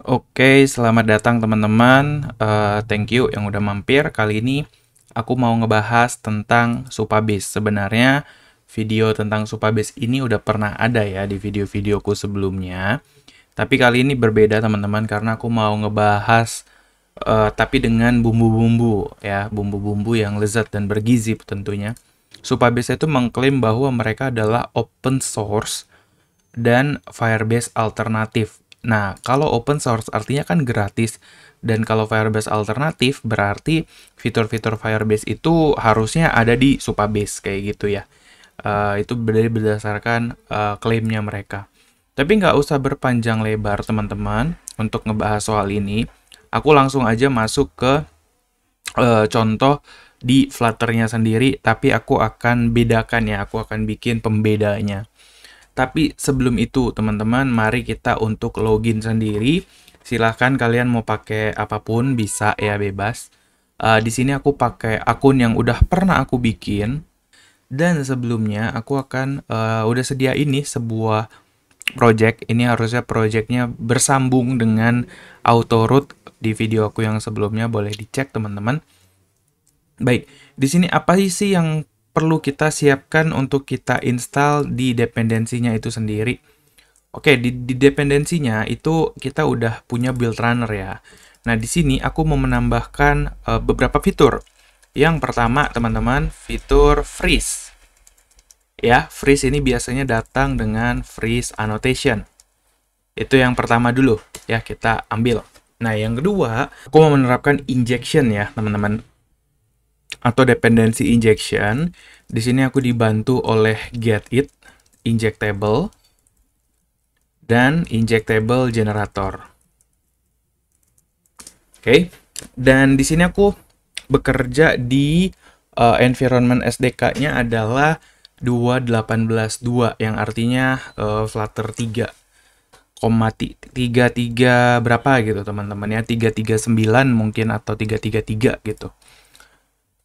Oke, selamat datang teman-teman. Uh, thank you yang udah mampir. Kali ini aku mau ngebahas tentang Supabase. Sebenarnya video tentang Supabase ini udah pernah ada ya di video-videoku sebelumnya. Tapi kali ini berbeda teman-teman karena aku mau ngebahas uh, tapi dengan bumbu-bumbu ya, bumbu-bumbu yang lezat dan bergizi tentunya. Supabase itu mengklaim bahwa mereka adalah open source dan Firebase alternatif Nah, kalau open source artinya kan gratis. Dan kalau Firebase alternatif berarti fitur-fitur Firebase itu harusnya ada di Supabase kayak gitu ya. Uh, itu berdasarkan uh, klaimnya mereka. Tapi nggak usah berpanjang lebar teman-teman untuk ngebahas soal ini. Aku langsung aja masuk ke uh, contoh di Flutternya sendiri, tapi aku akan bedakan ya, aku akan bikin pembedanya. Tapi sebelum itu, teman-teman, mari kita untuk login sendiri. Silahkan kalian mau pakai apapun, bisa ya bebas. Uh, di sini aku pakai akun yang udah pernah aku bikin. Dan sebelumnya aku akan uh, udah sedia ini sebuah project. Ini harusnya projectnya bersambung dengan autoroute di video aku yang sebelumnya boleh dicek teman-teman. Baik, di sini apa sih yang perlu kita siapkan untuk kita install di dependensinya itu sendiri. Oke, di, di dependensinya itu kita udah punya build runner ya. Nah, di sini aku mau menambahkan uh, beberapa fitur. Yang pertama, teman-teman, fitur freeze. Ya, freeze ini biasanya datang dengan freeze annotation. Itu yang pertama dulu, ya kita ambil. Nah, yang kedua, aku mau menerapkan injection ya, teman-teman atau dependency injection. Di sini aku dibantu oleh get it, injectable, dan injectable generator. Oke, dan di sini aku bekerja di uh, environment SDK-nya adalah 2.18.2 yang artinya uh, Flutter 3 koma tiga tiga berapa gitu teman-teman ya tiga tiga sembilan mungkin atau tiga tiga tiga gitu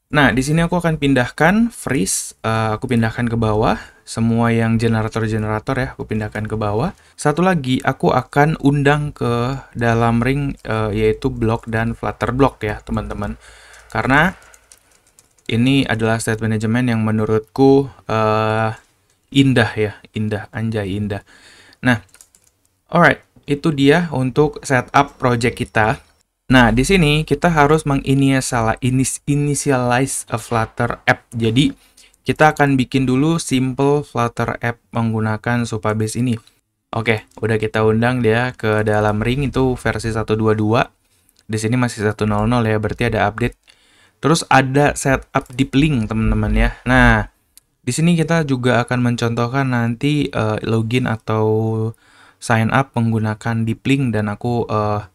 Nah, di sini aku akan pindahkan freeze, uh, aku pindahkan ke bawah, semua yang generator-generator ya, aku pindahkan ke bawah. Satu lagi, aku akan undang ke dalam ring, uh, yaitu block dan flutter block ya, teman-teman. Karena ini adalah state management yang menurutku uh, indah ya, indah, anjay indah. Nah, alright, itu dia untuk setup project kita. Nah, di sini kita harus menginisialize a Flutter app. Jadi, kita akan bikin dulu simple Flutter app menggunakan Supabase ini. Oke, udah kita undang dia ke dalam ring itu versi 122. Di sini masih 100 ya, berarti ada update. Terus ada setup deep link, teman-teman ya. Nah, di sini kita juga akan mencontohkan nanti uh, login atau sign up menggunakan deep link dan aku uh,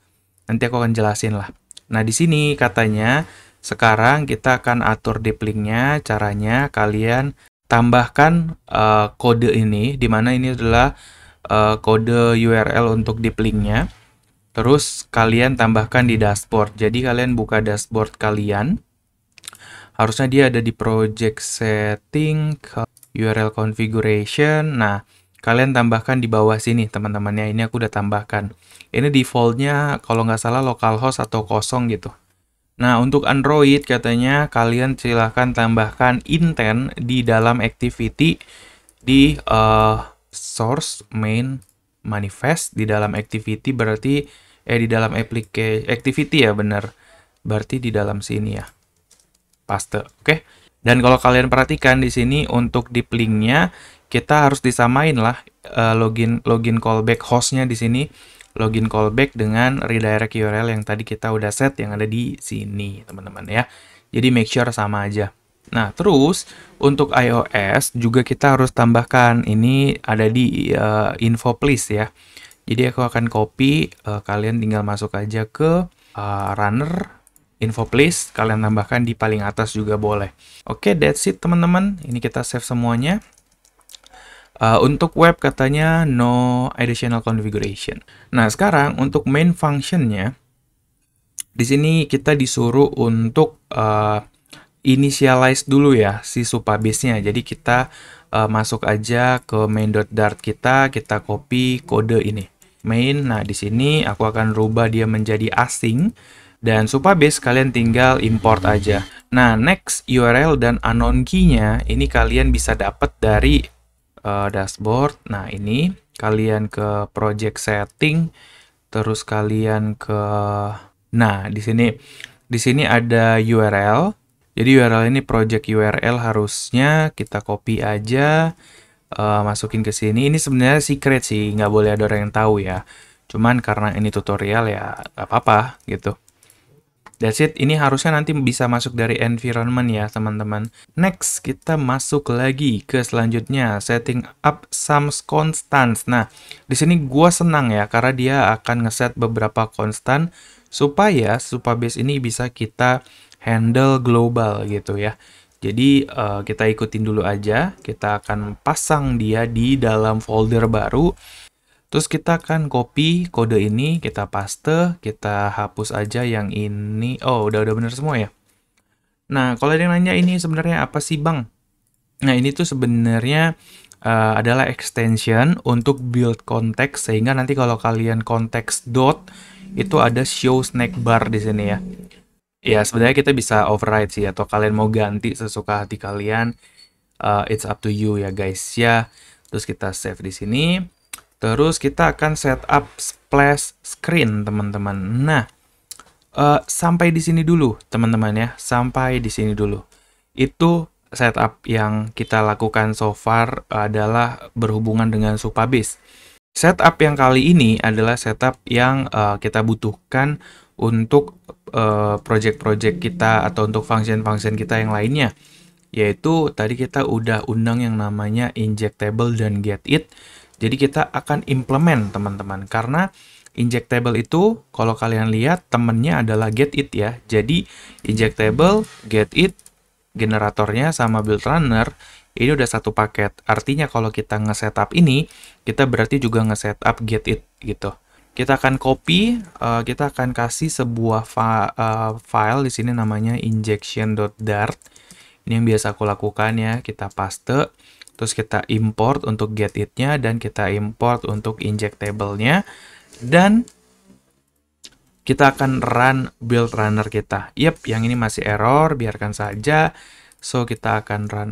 Nanti aku akan jelasin lah. Nah, di sini katanya sekarang kita akan atur deep linknya. Caranya kalian tambahkan uh, kode ini di mana ini adalah uh, kode URL untuk deep linknya. Terus kalian tambahkan di dashboard. Jadi kalian buka dashboard kalian. Harusnya dia ada di project setting URL configuration. Nah, kalian tambahkan di bawah sini teman-temannya ini aku udah tambahkan ini defaultnya kalau nggak salah localhost atau kosong gitu nah untuk Android katanya kalian silahkan tambahkan intent di dalam activity di uh, source main manifest di dalam activity berarti eh di dalam application activity ya bener berarti di dalam sini ya paste oke okay? dan kalau kalian perhatikan di sini untuk di linknya kita harus disamain lah uh, login login callback hostnya di sini login callback dengan redirect URL yang tadi kita udah set yang ada di sini teman-teman ya jadi make sure sama aja nah terus untuk iOS juga kita harus tambahkan ini ada di uh, info please ya jadi aku akan copy uh, kalian tinggal masuk aja ke uh, runner info please kalian tambahkan di paling atas juga boleh oke okay, that's it teman-teman ini kita save semuanya Uh, untuk web katanya no additional configuration. Nah, sekarang untuk main functionnya, di sini kita disuruh untuk uh, initialize dulu ya si supabase nya Jadi kita uh, masuk aja ke main.dart kita, kita copy kode ini. Main, nah di sini aku akan rubah dia menjadi async dan Supabase kalian tinggal import aja. Nah, next URL dan anon key-nya ini kalian bisa dapat dari uh, dashboard. Nah, ini kalian ke project setting, terus kalian ke nah, di sini di sini ada URL. Jadi URL ini project URL harusnya kita copy aja uh, masukin ke sini. Ini sebenarnya secret sih, nggak boleh ada orang yang tahu ya. Cuman karena ini tutorial ya nggak apa-apa gitu. That's it, ini harusnya nanti bisa masuk dari environment ya teman-teman. Next, kita masuk lagi ke selanjutnya, setting up some constants. Nah, di sini gua senang ya, karena dia akan ngeset beberapa konstan supaya Supabase ini bisa kita handle global gitu ya. Jadi uh, kita ikutin dulu aja, kita akan pasang dia di dalam folder baru Terus kita akan copy kode ini, kita paste, kita hapus aja yang ini. Oh, udah udah bener semua ya. Nah, kalau ada yang nanya ini sebenarnya apa sih, Bang? Nah, ini tuh sebenarnya uh, adalah extension untuk build context sehingga nanti kalau kalian context dot itu ada show snack bar di sini ya. Ya, sebenarnya kita bisa override sih atau kalian mau ganti sesuka hati kalian. Uh, it's up to you ya, guys ya. Terus kita save di sini. Terus kita akan setup splash screen, teman-teman. Nah, uh, sampai di sini dulu, teman-teman ya. Sampai di sini dulu. Itu setup yang kita lakukan so far adalah berhubungan dengan Supabase. Setup yang kali ini adalah setup yang uh, kita butuhkan untuk project eh, project-project kita atau untuk function-function kita yang lainnya. Yaitu tadi kita udah undang yang namanya injectable dan get it jadi kita akan implement teman-teman karena injectable itu kalau kalian lihat temennya adalah get it ya. Jadi injectable, get it, generatornya sama build runner ini udah satu paket. Artinya kalau kita nge-setup ini, kita berarti juga nge-setup get it gitu. Kita akan copy, eh, kita akan kasih sebuah eh, file di sini namanya injection.dart. Ini yang biasa aku lakukan ya, kita paste terus kita import untuk get it-nya dan kita import untuk injectable-nya dan kita akan run build runner kita. Yep, yang ini masih error, biarkan saja. So kita akan run.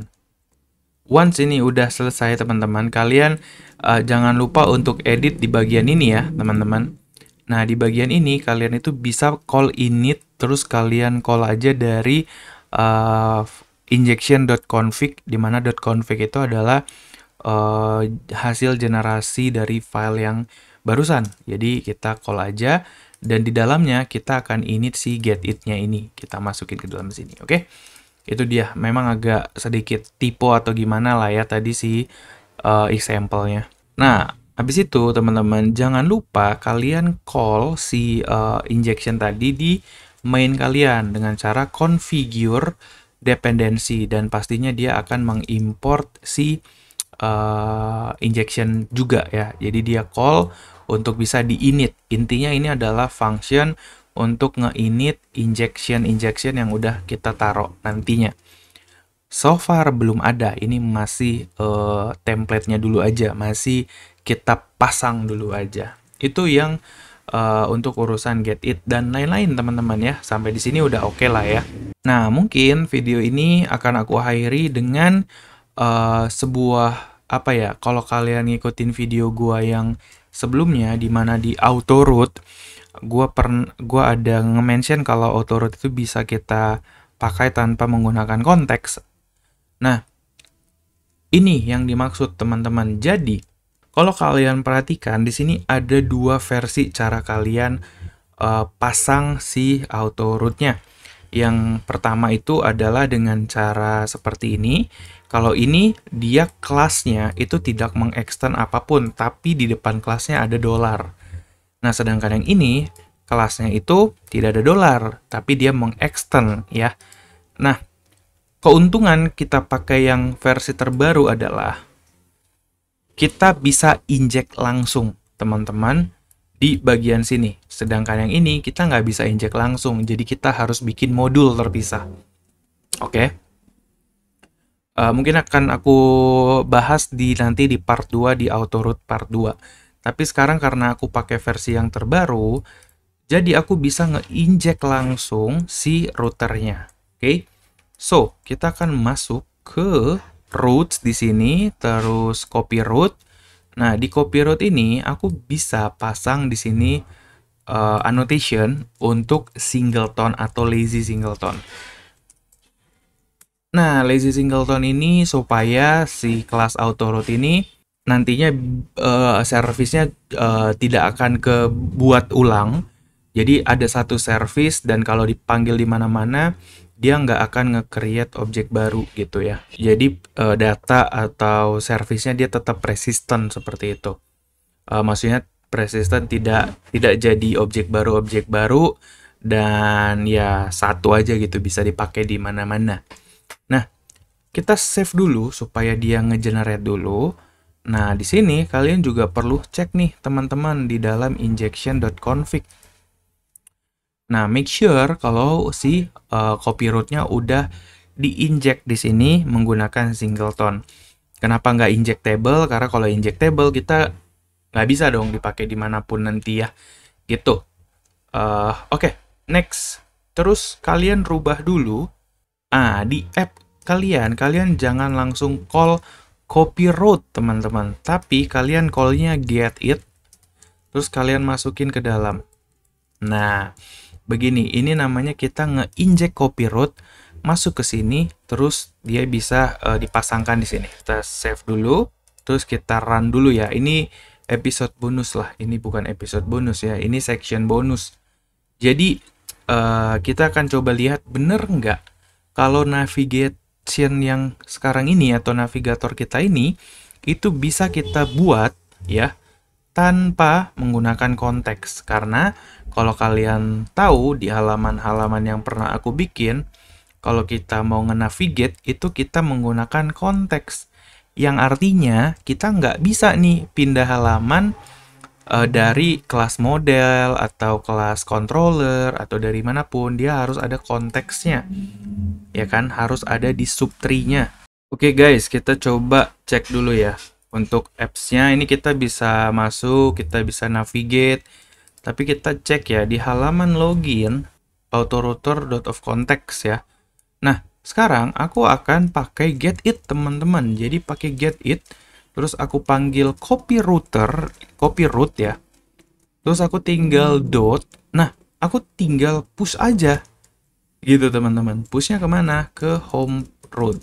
Once ini udah selesai teman-teman, kalian uh, jangan lupa untuk edit di bagian ini ya, teman-teman. Nah, di bagian ini kalian itu bisa call init terus kalian call aja dari uh, injection.config di mana .config itu adalah uh, hasil generasi dari file yang barusan. Jadi kita call aja dan di dalamnya kita akan init si get it-nya ini. Kita masukin ke dalam sini, oke? Okay? Itu dia. Memang agak sedikit typo atau gimana lah ya tadi si uh, example-nya. Nah, habis itu teman-teman jangan lupa kalian call si uh, injection tadi di main kalian dengan cara configure dependensi dan pastinya dia akan mengimport si uh, injection juga ya. Jadi dia call untuk bisa diinit. Intinya ini adalah function untuk ngeinit injection injection yang udah kita taruh nantinya. So far belum ada. Ini masih uh, template-nya dulu aja, masih kita pasang dulu aja. Itu yang uh, untuk urusan get it dan lain-lain teman-teman ya. Sampai di sini udah oke okay lah ya. Nah, mungkin video ini akan aku akhiri dengan uh, sebuah apa ya? Kalau kalian ngikutin video gua yang sebelumnya di mana di autoroute gua per gua ada nge-mention kalau autoroute itu bisa kita pakai tanpa menggunakan konteks. Nah, ini yang dimaksud teman-teman. Jadi, kalau kalian perhatikan di sini ada dua versi cara kalian uh, pasang si autoroute-nya. Yang pertama itu adalah dengan cara seperti ini. Kalau ini dia kelasnya itu tidak mengekstern apapun, tapi di depan kelasnya ada dolar. Nah, sedangkan yang ini kelasnya itu tidak ada dolar, tapi dia mengekstern ya. Nah, keuntungan kita pakai yang versi terbaru adalah kita bisa inject langsung, teman-teman di bagian sini. Sedangkan yang ini kita nggak bisa injek langsung, jadi kita harus bikin modul terpisah. Oke. Okay. Uh, eh, mungkin akan aku bahas di nanti di part 2 di Autoroute part 2. Tapi sekarang karena aku pakai versi yang terbaru, jadi aku bisa ngeinjek langsung si routernya. Oke. Okay? So, kita akan masuk ke routes di sini, terus copy route Nah, di copyright ini aku bisa pasang di sini uh, annotation untuk singleton atau lazy singleton. Nah, lazy singleton ini supaya si kelas autorot ini nantinya uh, eh, servisnya uh, eh, tidak akan kebuat ulang. Jadi ada satu service dan kalau dipanggil di mana-mana dia nggak akan nge-create objek baru gitu ya. Jadi uh, data atau servicenya dia tetap persisten seperti itu. Uh, maksudnya persisten tidak tidak jadi objek baru objek baru dan ya satu aja gitu bisa dipakai di mana-mana. Nah, kita save dulu supaya dia ngegenerate dulu. Nah, di sini kalian juga perlu cek nih teman-teman di dalam injection.config Nah, make sure kalau si uh, root-nya udah diinjek di sini menggunakan singleton. Kenapa nggak injectable? Karena kalau injectable kita nggak bisa dong dipakai dimanapun nanti ya. Gitu. Uh, Oke, okay. next. Terus kalian rubah dulu. Ah, di app kalian, kalian jangan langsung call copy root teman-teman. Tapi kalian callnya get it. Terus kalian masukin ke dalam. Nah, begini, ini namanya kita nge-inject copy root masuk ke sini, terus dia bisa uh, dipasangkan di sini. Kita save dulu, terus kita run dulu ya. Ini episode bonus lah, ini bukan episode bonus ya, ini section bonus. Jadi uh, kita akan coba lihat bener nggak kalau navigation yang sekarang ini atau navigator kita ini itu bisa kita buat ya tanpa menggunakan konteks karena kalau kalian tahu di halaman-halaman yang pernah aku bikin kalau kita mau nge-navigate itu kita menggunakan konteks yang artinya kita nggak bisa nih pindah halaman uh, dari kelas model atau kelas controller atau dari manapun dia harus ada konteksnya ya kan harus ada di subtrinya oke okay guys kita coba cek dulu ya untuk apps-nya ini kita bisa masuk, kita bisa navigate, tapi kita cek ya di halaman login autorouter.ofcontext ya. Nah, sekarang aku akan pakai get it teman-teman. Jadi pakai get it, terus aku panggil copy router, copy root ya. Terus aku tinggal dot. Nah, aku tinggal push aja. Gitu teman-teman. Pushnya kemana? Ke home root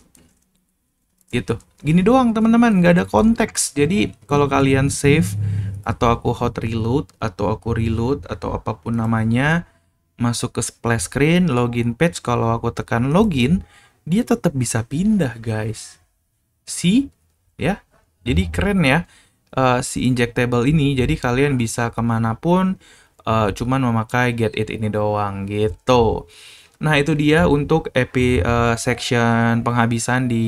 gitu gini doang teman-teman nggak ada konteks jadi kalau kalian save atau aku hot reload atau aku reload atau apapun namanya masuk ke splash screen login page kalau aku tekan login dia tetap bisa pindah guys si ya jadi keren ya uh, si injectable ini jadi kalian bisa kemanapun uh, cuman memakai get it ini doang gitu Nah, itu dia untuk epi uh, section penghabisan di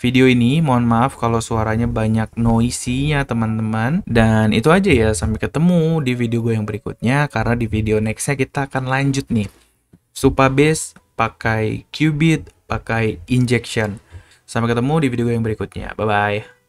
video ini. Mohon maaf kalau suaranya banyak noisy-nya teman-teman. Dan itu aja ya, sampai ketemu di video gue yang berikutnya. Karena di video nextnya kita akan lanjut nih. Supabase pakai qubit, pakai injection. Sampai ketemu di video gue yang berikutnya. Bye-bye.